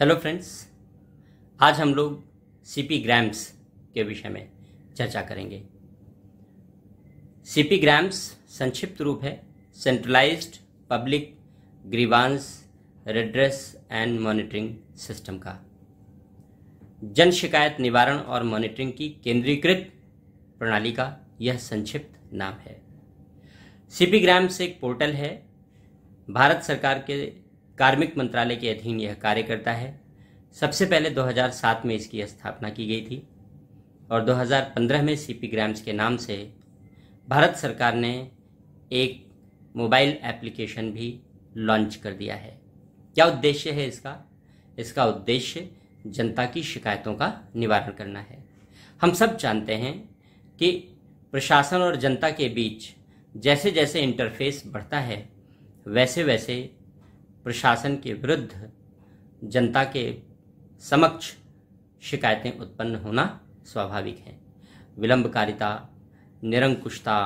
hello friends आज हम लोग सीपी ग्राम्स के विषय में चर्चा करेंगे सीपी ग्राम्स संक्षिप्त रूप है centralised public grievance redress and monitoring system का जन शिकायत निवारण और मॉनिटरिंग की केंद्रीकृत प्रणाली का यह संक्षिप्त नाम है सीपी ग्राम्स एक पोर्टल है भारत सरकार के कार्मिक मंत्रालय के अधीन यह कार्य करता है सबसे पहले 2007 में इसकी स्थापना की गई थी और 2015 में सीपी ग्राम्स के नाम से भारत सरकार ने एक मोबाइल एप्लीकेशन भी लॉन्च कर दिया है क्या उद्देश्य है इसका इसका उद्देश्य जनता की शिकायतों का निवारण करना है हम सब जानते हैं कि प्रशासन और जनता के बीच जैसे जैसे इंटरफेस बढ़ता है वैसे वैसे प्रशासन के विरुद्ध जनता के समक्ष शिकायतें उत्पन्न होना स्वाभाविक है विलंबकारिता निरंकुशता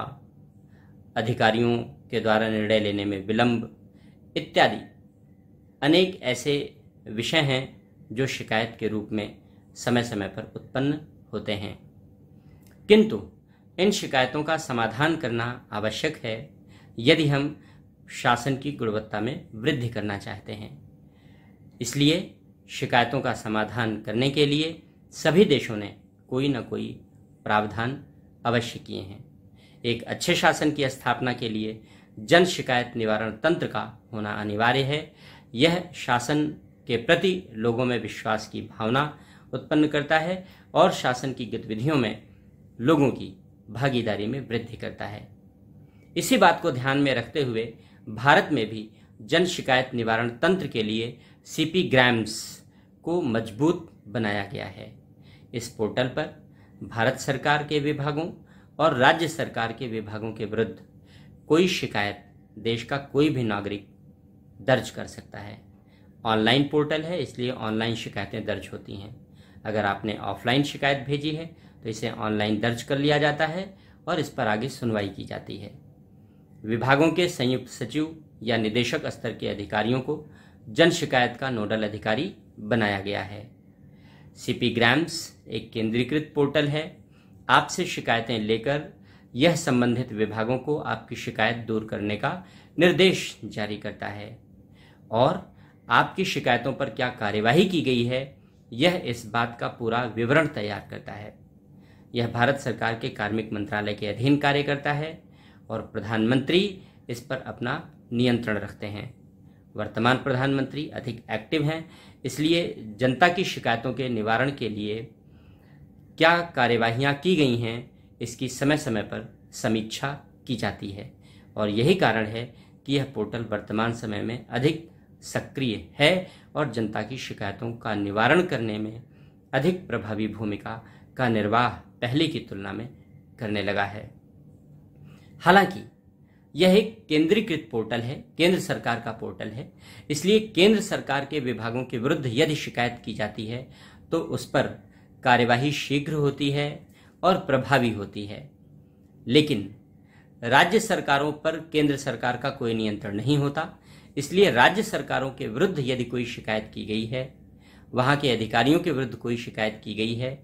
अधिकारियों के द्वारा निर्णय लेने में विलंब इत्यादि अनेक ऐसे विषय हैं जो शिकायत के रूप में समय समय पर उत्पन्न होते हैं किंतु इन शिकायतों का समाधान करना आवश्यक है यदि हम शासन की गुणवत्ता में वृद्धि करना चाहते हैं इसलिए शिकायतों का समाधान करने के लिए सभी देशों ने कोई न कोई प्रावधान अवश्य किए हैं एक अच्छे शासन की स्थापना के लिए जन शिकायत निवारण तंत्र का होना अनिवार्य है यह शासन के प्रति लोगों में विश्वास की भावना उत्पन्न करता है और शासन की गतिविधियों में लोगों की भागीदारी में वृद्धि करता है इसी बात को ध्यान में रखते हुए भारत में भी जन शिकायत निवारण तंत्र के लिए सीपी ग्राम्स को मजबूत बनाया गया है इस पोर्टल पर भारत सरकार के विभागों और राज्य सरकार के विभागों के विरुद्ध कोई शिकायत देश का कोई भी नागरिक दर्ज कर सकता है ऑनलाइन पोर्टल है इसलिए ऑनलाइन शिकायतें दर्ज होती हैं अगर आपने ऑफलाइन शिकायत भेजी है तो इसे ऑनलाइन दर्ज कर लिया जाता है और इस पर आगे सुनवाई की जाती है विभागों के संयुक्त सचिव या निदेशक स्तर के अधिकारियों को जन शिकायत का नोडल अधिकारी बनाया गया है सीपी ग्राम्स एक केंद्रीकृत पोर्टल है आपसे शिकायतें लेकर यह संबंधित विभागों को आपकी शिकायत दूर करने का निर्देश जारी करता है और आपकी शिकायतों पर क्या कार्यवाही की गई है यह इस बात का पूरा विवरण तैयार करता है यह भारत सरकार के कार्मिक मंत्रालय के अधीन कार्य करता है और प्रधानमंत्री इस पर अपना नियंत्रण रखते हैं वर्तमान प्रधानमंत्री अधिक एक्टिव हैं इसलिए जनता की शिकायतों के निवारण के लिए क्या कार्यवाहियाँ की गई हैं इसकी समय समय पर समीक्षा की जाती है और यही कारण है कि यह पोर्टल वर्तमान समय में अधिक सक्रिय है और जनता की शिकायतों का निवारण करने में अधिक प्रभावी भूमिका का निर्वाह पहले की तुलना में करने लगा है हालांकि यह एक केंद्रीकृत पोर्टल है केंद्र सरकार का पोर्टल है इसलिए केंद्र सरकार के विभागों के विरुद्ध यदि शिकायत की जाती है तो उस पर कार्यवाही शीघ्र होती है और प्रभावी होती है लेकिन राज्य सरकारों पर केंद्र सरकार का कोई नियंत्रण नहीं होता इसलिए राज्य सरकारों के विरुद्ध यदि कोई शिकायत की गई है वहाँ के अधिकारियों के विरुद्ध कोई शिकायत की गई है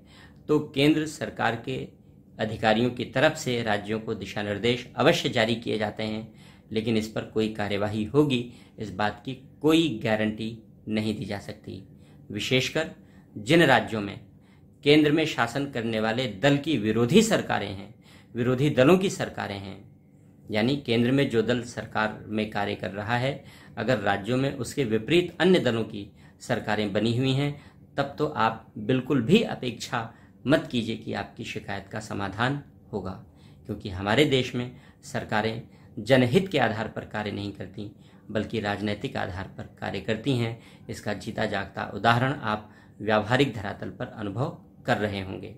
तो केंद्र सरकार के अधिकारियों की तरफ से राज्यों को दिशा निर्देश अवश्य जारी किए जाते हैं लेकिन इस पर कोई कार्यवाही होगी इस बात की कोई गारंटी नहीं दी जा सकती विशेषकर जिन राज्यों में केंद्र में शासन करने वाले दल की विरोधी सरकारें हैं विरोधी दलों की सरकारें हैं यानी केंद्र में जो दल सरकार में कार्य कर रहा है अगर राज्यों में उसके विपरीत अन्य दलों की सरकारें बनी हुई हैं तब तो आप बिल्कुल भी अपेक्षा मत कीजिए कि आपकी शिकायत का समाधान होगा क्योंकि हमारे देश में सरकारें जनहित के आधार पर कार्य नहीं करती बल्कि राजनैतिक आधार पर कार्य करती हैं इसका जीता जागता उदाहरण आप व्यावहारिक धरातल पर अनुभव कर रहे होंगे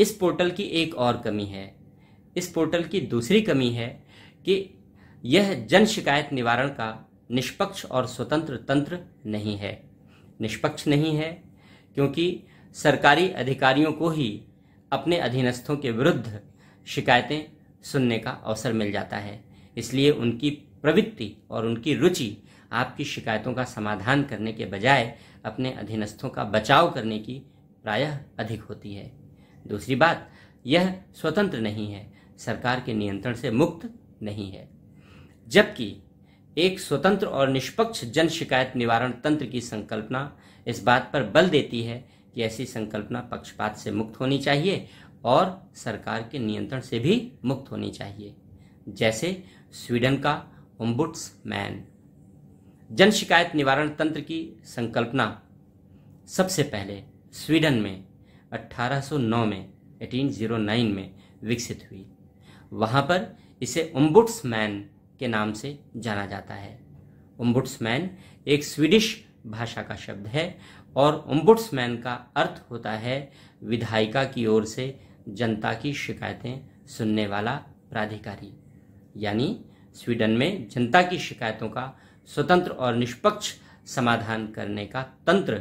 इस पोर्टल की एक और कमी है इस पोर्टल की दूसरी कमी है कि यह जन शिकायत निवारण का निष्पक्ष और स्वतंत्र तंत्र नहीं है निष्पक्ष नहीं है क्योंकि सरकारी अधिकारियों को ही अपने अधीनस्थों के विरुद्ध शिकायतें सुनने का अवसर मिल जाता है इसलिए उनकी प्रवृत्ति और उनकी रुचि आपकी शिकायतों का समाधान करने के बजाय अपने अधीनस्थों का बचाव करने की प्रायः अधिक होती है दूसरी बात यह स्वतंत्र नहीं है सरकार के नियंत्रण से मुक्त नहीं है जबकि एक स्वतंत्र और निष्पक्ष जन शिकायत निवारण तंत्र की संकल्पना इस बात पर बल देती है कि ऐसी संकल्पना पक्षपात से मुक्त होनी चाहिए और सरकार के नियंत्रण से भी मुक्त होनी चाहिए जैसे स्वीडन का मैन जन शिकायत निवारण तंत्र की संकल्पना सबसे पहले स्वीडन में 1809 में 1809 में विकसित हुई वहाँ पर इसे मैन के नाम से जाना जाता है मैन एक स्वीडिश भाषा का शब्द है और ओम्बुड्समैन का अर्थ होता है विधायिका की ओर से जनता की शिकायतें सुनने वाला प्राधिकारी यानी स्वीडन में जनता की शिकायतों का स्वतंत्र और निष्पक्ष समाधान करने का तंत्र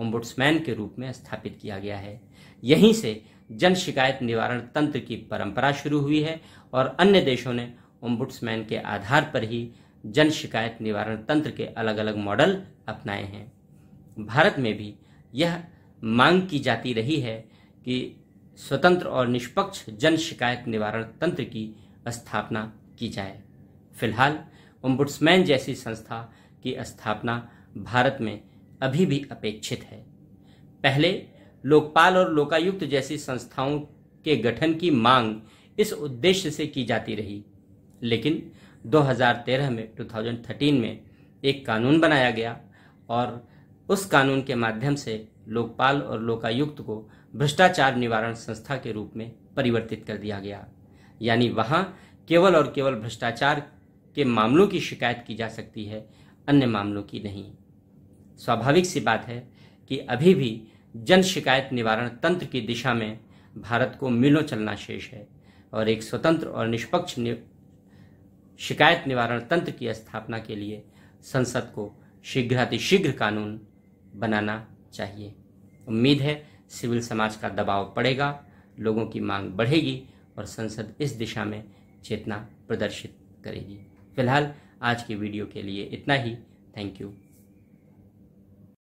ओम्बुड्समैन के रूप में स्थापित किया गया है यहीं से जन शिकायत निवारण तंत्र की परंपरा शुरू हुई है और अन्य देशों ने ओम्बुड्समैन के आधार पर ही जन शिकायत निवारण तंत्र के अलग अलग मॉडल अपनाए हैं भारत में भी यह मांग की जाती रही है कि स्वतंत्र और निष्पक्ष जन शिकायत निवारण तंत्र की स्थापना की जाए फिलहाल ओम्बुड्समैन जैसी संस्था की स्थापना भारत में अभी भी अपेक्षित है पहले लोकपाल और लोकायुक्त जैसी संस्थाओं के गठन की मांग इस उद्देश्य से की जाती रही लेकिन 2013 में 2013 में एक कानून बनाया गया और उस कानून के माध्यम से लोकपाल और लोकायुक्त को भ्रष्टाचार निवारण संस्था के रूप में परिवर्तित कर दिया गया यानी वहां केवल और केवल भ्रष्टाचार के मामलों की शिकायत की जा सकती है अन्य मामलों की नहीं स्वाभाविक सी बात है कि अभी भी जन शिकायत निवारण तंत्र की दिशा में भारत को मिलों चलना शेष है और एक स्वतंत्र और निष्पक्ष नि... शिकायत निवारण तंत्र की स्थापना के लिए संसद को शीघ्रातिशीघ्र कानून बनाना चाहिए उम्मीद है सिविल समाज का दबाव पड़ेगा लोगों की मांग बढ़ेगी और संसद इस दिशा में चेतना प्रदर्शित करेगी फिलहाल आज की वीडियो के लिए इतना ही थैंक यू